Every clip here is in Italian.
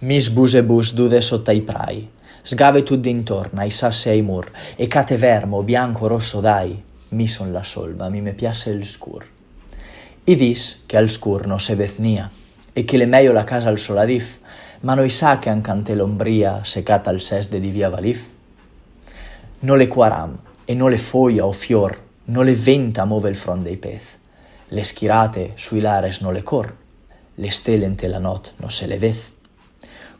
Mis buse bus dude sotto i prai, sgave tu d'intorno ai sassi e ai mur, e cate vermo, bianco, rosso dai, mi son la solva, mi me piace il scur. I dis che al scur no se veznia, e che le meglio la casa al soladif, ma noi sa che ancante l'ombria se secata al sesde di via Valif. No le quaram, e no le foglia o fior, no le venta move il fron dei pez, le schirate sui lares no le cor, le stelle in te la not no se le vez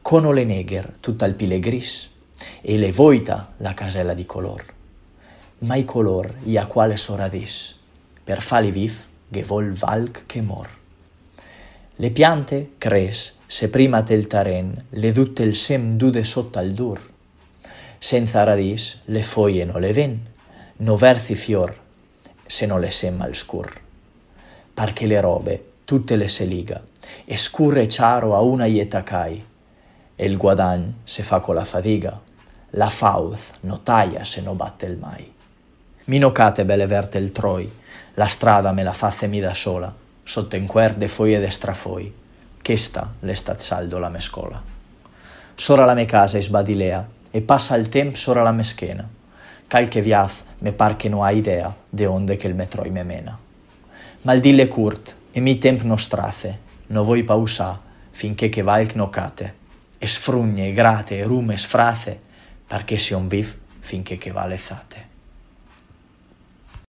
con Oleneger, tutta il pile gris, e le voita la casella di color. Ma i color, ia quale soradis, per fali vif, che vol valc che mor. Le piante cres, se prima del taren, le dutte il sem dude sotto al dur. Senza radis, le foglie non le ven, no verzi fior, se non le sem al scur. Parche le robe, tutte le seliga, e scurre ciaro a una ietacai, e il guadagno se fa con la fatica. La fauz no taglia se no batte il mai. Mi no cate belle verte il troi, la strada me la face mi da sola, sotto in de foie de strafoi, chesta le stazzaldo la mescola. Sora la me casa e sbadilea, e passa il temp sora la meschena. Calche viaz me par che no ha idea de onde che il metroi me mena. Maldille curt, e mi temp no strace, no voi pausa, finché che valc no cate, e sfrugne, grate, rume, sfraze, perché si onviv finché che va l'estate.